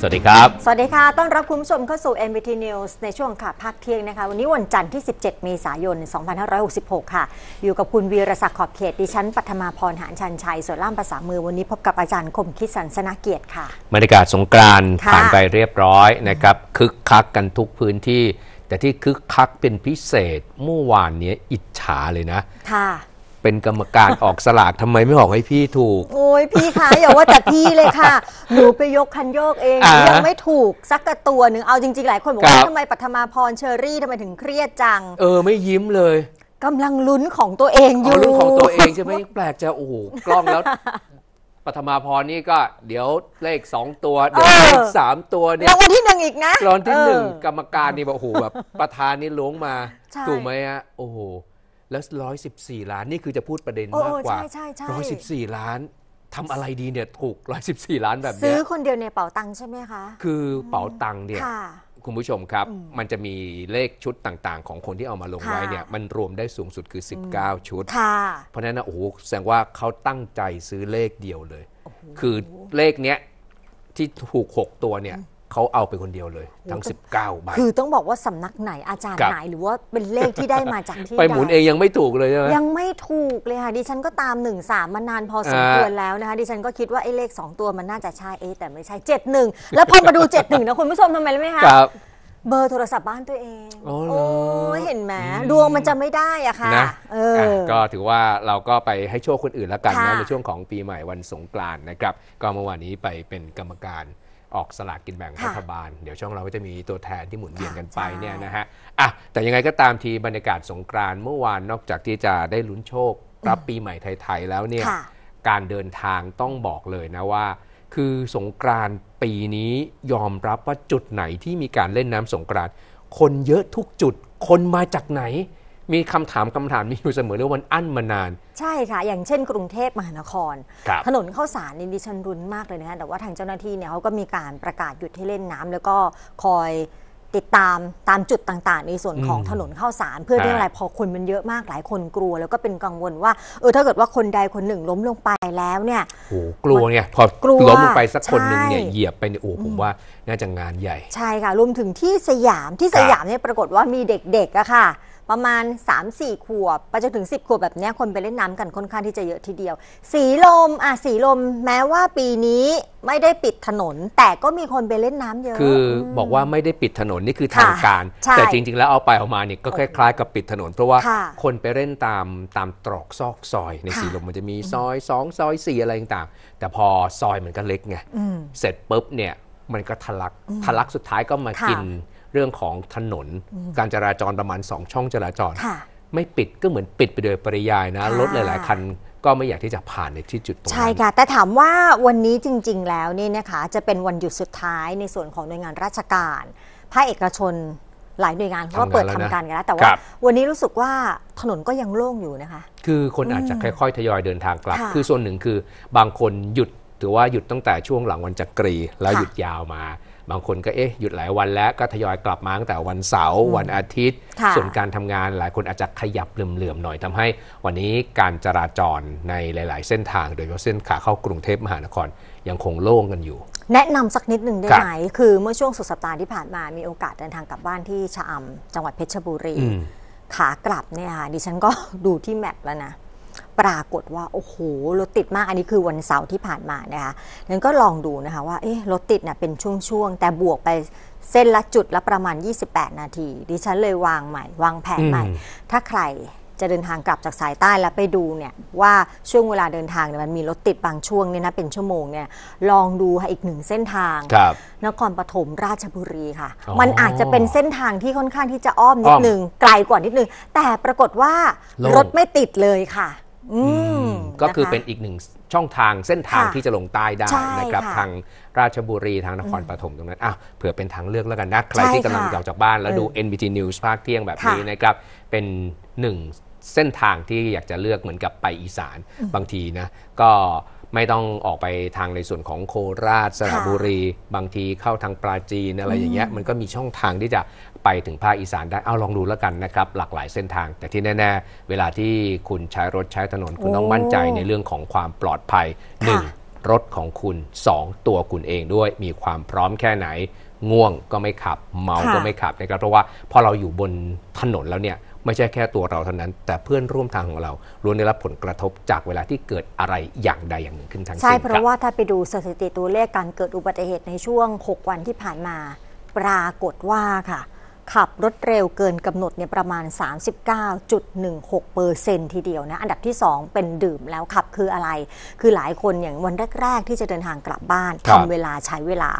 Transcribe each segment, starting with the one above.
สวัสดีครับ สวัสดีค่ะ ต้อนรับคุณผู้ชมเข้าสู่ MBT News ในช่วงค่ะ ภาคเที่ยงนะคะ วันนี้วันจันทร์ที่ 17เมษายน 2566 ค่ะ อยู่กับคุณวีรศักดิ์ขอบเขต ดิฉันปัทมาพรหานชันชัย ส่วนล่ามภาษามือวันนี้พบกับอาจารย์คมคิดสันสนาเกียรติค่ะบรรยากาศสงกรานต์ผ่านไปเรียบร้อยนะครับ คึกคักกันทุกพื้นที่ แต่ที่คึกคักเป็นพิเศษเมื่อวานนี้อิจฉาเลยนะ ค่ะเป็นกรรมการออกสลากทำไมไม่ออกให้พี่ถูกโอ้ยพี่คะอย่าว่าแต่พี่เลยค่ะหนูไปยกคันโยกเองอยังไม่ถูกสักกระตัวหนึ่งเอาจริง ๆหลายคนบอกว่าทำไมปัทมาพรเชอรี่ทำไมถึงเครียดจัง เออไม่ยิ้มเลยกำลังลุ้นของตัวเองอยู่เุ้นของตัวเองใช่ไหมแปลกจะโอ้โกล้องแล้วปฐมาพรนี่ก็เดี๋ยวเลขสองตัวเดี๋ยวเลขสามตัวเนี่ยรางวัลที่หนึ่งอีกนะรอนที่หนึ่งกรรมการนี่บอกโอ้โหแบบประธานนี่ล้วงมาถูกไหมฮะโอ้โหแล้ว114 ล้าน นี่คือจะพูดประเด็นมากกว่า 114ล้านทำอะไรดีเนี่ย ถูก 114 ล้านแบบนี้ซื้อคนเดียวในเป๋าตังใช่ไหมคะ คือเป๋าตังเนี่ยคุณผู้ชมครับ มันจะมีเลขชุดต่างๆของคนที่เอามาลงไว้เนี่ยมันรวมได้สูงสุดคือ 19 ชุด เพราะนั้นนะโอ้โหแสดงว่าเขาตั้งใจซื้อเลขเดียวเลย คือเลขเนี้ยที่ถูก6ตัวเนี่ยเขาเอาไปคนเดียวเลยทั้ง 19ใบ คือต้องบอกว่าสำนักไหนอาจารย์ไหน หรือว่าเป็นเลขที่ได้มาจากที่ไปหมุนเองยังไม่ถูกเลยใช่ไหม ยังไม่ถูกเลยค่ะดิฉันก็ตาม1ามานานพอสมควรแล้วนะคะดิฉันก็คิดว่า ไอ้เลข 2 ตัวมันน่าจะใช่ เอแต่ไม่ใช่ 71 แล้วพอมาดู 71 นะคุณผู้ชมทำไมรู้ไหมคะเบอร์โทรศัพท์บ้านตัวเองโอ้เห็นไหมดวงมันจะไม่ได้อะค่ะนะก็ถือว่าเราก็ไปให้โชคคนอื่นละกันนะในช่วงของปีใหม่วันสงกรานต์นะครับก็เมื่อวานนี้ไปเป็นกรรมการออกสลากกินแบ่งรัฐบาลเดี๋ยวช่องเราก็จะมีตัวแทนที่หมุนเวียนกันไปเนี่ยนะฮะอ่ะแต่ยังไงก็ตามทีบรรยากาศสงกรานเมื่อวานนอกจากที่จะได้ลุ้นโชค รับปีใหม่ไทยๆแล้วเนี่ยการเดินทางต้องบอกเลยนะว่า คือสงกรานปีนี้ยอมรับว่า จุดไหนที่มีการเล่นน้ำสงกรานคนเยอะทุกจุดคนมาจากไหนมีคำถามคำถามนี้อยู่เสมอเรื่องวันอั้นมานาน ใช่ค่ะ อย่างเช่น กรุงเทพมหานคร ถนนเข้าสารนี่ดิฉันรุนมากเลยนะคะแต่ว่าทางเจ้าหน้าที่เนี่ยเขาก็มีการประกาศหยุดให้เล่นน้ำ แล้วก็คอยติดตามตามจุดต่าง ๆ ในส่วนของถนนเข้าสารเพื่อเรื่องอะไรพอคนมันเยอะมากหลายคนกลัว แล้วก็เป็นกังวลว่า เออถ้าเกิดว่าคนใดคนหนึ่งล้มลงไปแล้วเนี่ยโอ้กลัวเนี่ยพอกลัวล้มลงไปสักคนหนึ่งเนี่ยเหยียบไปเนี่ยโอ้ผมว่าน่าจะงานใหญ่ ใช่ค่ะ รวมถึงที่สยามที่สยามเนี่ยปรากฏว่ามีเด็กๆอะค่ะประมาณ3-4ขวบไปจนถึง 10 ขวบแบบนี้คนไปเล่นน้ำกันค่อนข้างที่จะเยอะทีเดียว สีลมอ่ะสีลมแม้ว่าปีนี้ไม่ได้ปิดถนน แต่ก็มีคนไปเล่นน้ำเยอะคือ บอกว่าไม่ได้ปิดถนนนี่คือทางการ แต่จริงๆ แล้วเอาไปเอามาเนี่ยก็คล้ายๆกับปิดถนนเพราะว่า คนไปเล่นตามตามตรอกซอกซอย ในสีลมมันจะมีซอย2ซอย4อะไรต่างๆแต่พอซอยมันก็เล็กไงเสร็จปุ๊บเนี่ยมันก็ทะลักทะลักสุดท้ายก็มากินเรื่องของถนนการจราจรประมาณสองช่องจราจรไม่ปิดก็เหมือนปิดไปโดยปริยายนะรถหลาย ๆคันก็ไม่อยากที่จะผ่านในที่จุดตรงนั้นใช่ค่ะแต่ถามว่าวันนี้จริงๆแล้วนี่นะคะจะเป็นวันหยุดสุดท้ายในส่วนของหน่วยงานราชการภาคเอกชนหลายหน่วยงานเขาก็เปิดทำการกันแล้วแต่ว่าวันนี้รู้สึกว่าถนนก็ยังโล่งอยู่นะคะ คือคนอาจจะ ค่อยๆทยอยเดินทางกลับ คือส่วนหนึ่งคือบางคนหยุดถือว่าหยุดตั้งแต่ช่วงหลังวันจักรีแล้วหยุดยาวมาบางคนก็เอ๊ะหยุดหลายวันแล้วก็ทยอยกลับมาตั้งแต่วันเสาร์ วันอาทิตย์ ส่วนการทำงานหลายคนอาจจะขยับเหลื่อมๆหน่อยทำให้วันนี้การจราจรในหลาย ๆ เส้นทาง โดยเฉพาะเส้นขาเข้ากรุงเทพมหานครยังคงโล่งกันอยู่ แนะนำสักนิดหนึ่งได้ไหม คือเมื่อช่วงสุดสัปดาห์ที่ผ่านมามีโอกาสเดินทางกลับบ้านที่ชะอำจังหวัดเพชรบุรีขากลับเนี่ยค่ะดิฉันก็ดูที่แมปแล้วนะปรากฏว่าโอ้โหรถติดมากอันนี้คือวันเสาร์ที่ผ่านมานะคะนั้นก็ลองดูนะคะว่า เอ๊รถติดเนี่ยเป็นช่วงๆแต่บวกไปเส้นละจุดละประมาณ 28 นาทีดิฉันเลยวางใหม่ วางแผนใหม่ ถ้าใครจะเดินทางกลับจากสายใต้แล้วไปดูเนี่ย ว่าช่วงเวลาเดินทางเนี่ยมันมีรถติดบางช่วงเนี่ยนะเป็นชั่วโมงเนี่ย ลองดูให้อีกหนึ่งเส้นทางนครปฐมราชบุรีค่ะ มันอาจจะเป็นเส้นทางที่ค่อนข้างที่จะอ้อมนิดนึงไกลกว่านิดนึงแต่ปรากฏว่ารถไม่ติดเลยค่ะก็คือเป็นอีกหนึ่งช่องทางเส้นทางที่จะลงใต้ได้นะครับทางราชบุรีทางนครปฐมตรงนั้นอ่ะเผื่อเป็นทางเลือกแล้วกันนะใครที่กำลังออกจากบ้าน แล้วดู NBT News ภาคเที่ยงแบบนี้นะครับเป็นหนึ่งเส้นทางที่อยากจะเลือกเหมือนกับไปอีสานบางทีนะก็ไม่ต้องออกไปทางในส่วนของโคราชสระบุรี บางทีเข้าทางปราจีนอะไรอย่างเงี้ยมันก็มีช่องทางที่จะไปถึงภาคอีสานได้เอาลองดูแล้วกันนะครับหลากหลายเส้นทาง แต่ที่แน่ ๆ เวลาที่คุณใช้รถใช้ถนนคุณต้องมั่นใจในเรื่องของความปลอดภัยหนึ่งรถของคุณ2ตัวคุณเองด้วยมีความพร้อมแค่ไหน ง่วงก็ไม่ขับ เมา ก็ไม่ขับนะครับเพราะว่า พอเราอยู่บนถนนแล้วเนี่ย ไม่ใช่แค่ตัวเราเท่านั้นแต่เพื่อนร่วมทางของเราล้วนได้รับผลกระทบจากเวลาที่เกิดอะไรอย่างใดอย่างหนึ่งขึ้นทั้งสิ้นใช่เพราะว่าถ้าไปดูสถิติตัวเลขการเกิดอุบัติเหตุในช่วง6วันที่ผ่านมาปรากฏว่าค่ะขับรถเร็วเกินกำหนดเนี่ยประมาณ 39.16เปอร์เซนทีเดียวนะอันดับที่ 2 เป็นดื่มแล้วขับคืออะไร คือหลายคนอย่างวันแรกๆที่จะเดินทางกลับบ้านทำเวลาใช้เวลา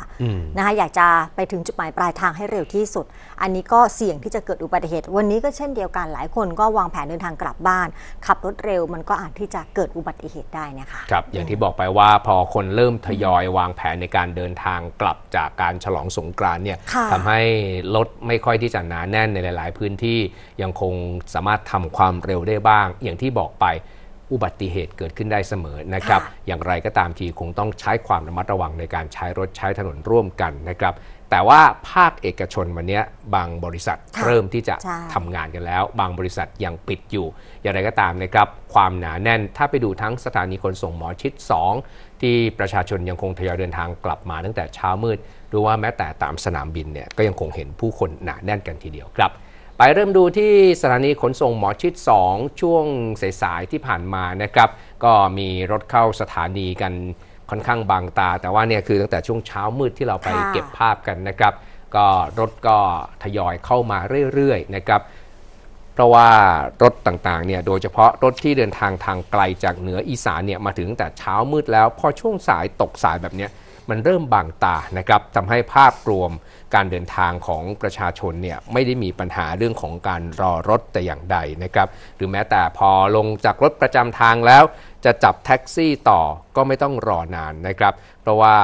นะคะอยากจะไปถึงจุดหมายปลายทางให้เร็วที่สุด อันนี้ก็เสี่ยงที่จะเกิดอุบัติเหตุ วันนี้ก็เช่นเดียวกันหลายคนก็วางแผนเดินทางกลับบ้านขับรถเร็วมันก็อาจที่จะเกิดอุบัติเหตุได้นะคะครับอย่างที่บอกไปว่าพอคนเริ่มทยอยวางแผนในการเดินทางกลับจากการฉลองสงกรานเนี่ยทำให้รถไม่ค่อยที่จะหนาแน่นในหลาย ๆ พื้นที่ยังคงสามารถทำความเร็วได้บ้าง อย่างที่บอกไปอุบัติเหตุเกิดขึ้นได้เสมอนะครับอย่างไรก็ตามทีคงต้องใช้ความระมัดระวังในการใช้รถใช้ถนนร่วมกันนะครับ แต่ว่าภาคเอกชนวันนี้บางบริษัทเริ่มที่จะทำงานกันแล้ว บางบริษัทยังปิดอยู่ อย่างไรก็ตามนะครับความหนาแน่น ถ้าไปดูทั้งสถานีขนส่งหมอชิด 2ที่ประชาชนยังคงทยอยเดินทางกลับมาตั้งแต่เช้ามืด หรือว่าแม้แต่ตามสนามบินเนี่ยก็ยังคงเห็นผู้คนหนาแน่นกันทีเดียวครับ ไปเริ่มดูที่สถานีขนส่งหมอชิด2ช่วงสายๆที่ผ่านมานะครับ ก็มีรถเข้าสถานีกันค่อนข้างบางตา แต่ว่าเนี่ยคือตั้งแต่ช่วงเช้ามืดที่เราไปเก็บภาพกันนะครับ ก็รถก็ทยอยเข้ามาเรื่อยๆนะครับเพราะว่ารถต่างๆเนี่ยโดยเฉพาะรถที่เดินทางทางไกลจากเหนืออีสานเนี่ยมาถึงแต่เช้ามืดแล้ว พอช่วงสายตกสายแบบนี้มันเริ่มบางตานะครับทำให้ภาพรวมการเดินทางของประชาชนเนี่ยไม่ได้มีปัญหาเรื่องของการรอรถแต่อย่างใดนะครับหรือแม้แต่พอลงจากรถประจำทางแล้ว จะจับแท็กซี่ต่อก็ไม่ต้องรอนานนะครับ เพราะว่า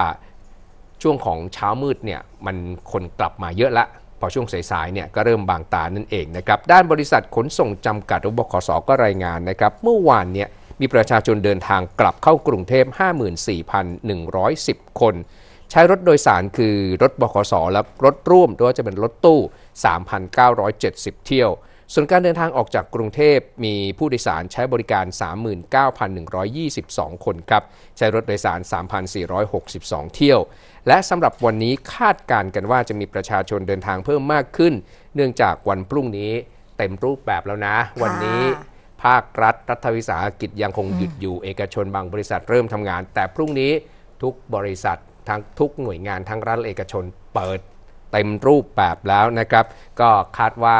ช่วงของเช้ามืดเนี่ยมันคนกลับมาเยอะละอช่วงสายๆเนี่ยก็เริ่มบางตานั่นเองนะครับ ด้านบริษัทขนส่งจำกัดหรือบขสก็รายงานนะครับ เมื่อวานเนี่ยมีประชาชนเดินทางกลับเข้ากรุงเทพ54,110 คน ใช้รถโดยสารคือรถบขสและรถร่วมด้วยจะเป็นรถตู้ 3,970 เที่ยวส่วนการเดินทางออกจากกรุงเทพมีผู้โดยสารใช้บริการ 39,122 คนครับ ใช้รถโดยสาร 3,462 เที่ยว และสำหรับวันนี้คาดการกันว่าจะมีประชาชนเดินทางเพิ่มมากขึ้น เนื่องจากวันพรุ่งนี้เต็มรูปแบบแล้วนะ วันนี้ ภาครัฐรัฐวิสาหกิจยังคงหยุดอยู่เอกชนบางบริษัทเริ่มทำงาน แต่พรุ่งนี้ทุกบริษัททั้งทุกหน่วยงานทั้งรัฐเอกชนเปิดเต็มรูปแบบแล้วนะครับ ก็คาดว่า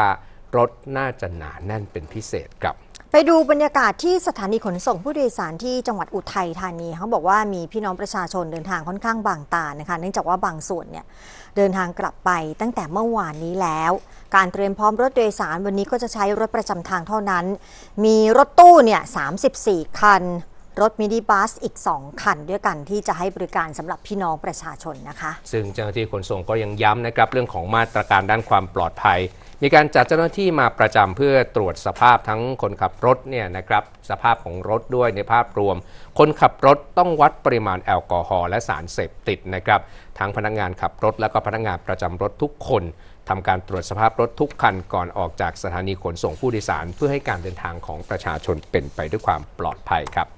รถน่าจะหนาแน่นเป็นพิเศษครับ ไปดูบรรยากาศที่สถานีขนส่งผู้โดยสารที่จังหวัดอุทัยธานีเขาบอกว่ามีพี่น้องประชาชนเดินทางค่อนข้างบางตานะคะ เนื่องจากว่าบางส่วนเนี่ยเดินทางกลับไปตั้งแต่เมื่อวานนี้แล้ว การเตรียมพร้อมรถโดยสาร วันนี้ก็จะใช้รถประจำทางเท่านั้น มีรถตู้เนี่ย34 คัน รถมินิบัสอีก2คัน ด้วยกันที่จะให้บริการสำหรับพี่น้องประชาชนนะคะ ซึ่งเจ้าหน้าที่ขนส่งก็ยังย้ำนะครับเรื่องของมาตรการด้านความปลอดภัยมีการจัดเจ้าหน้าที่มาประจำเพื่อตรวจสภาพทั้งคนขับรถเนี่ยนะครับ สภาพของรถด้วยในภาพรวมคนขับรถต้องวัดปริมาณแอลกอฮอล์และสารเสพติดนะครับ ทั้งพนักงงานขับรถและก็พนักงงานประจำรถทุกคนทำการตรวจสภาพรถทุกคันก่อนออกจากสถานีขนส่งผู้โดยสารเพื่อให้การเดินทางของประชาชนเป็นไปด้วยความปลอดภัยครับ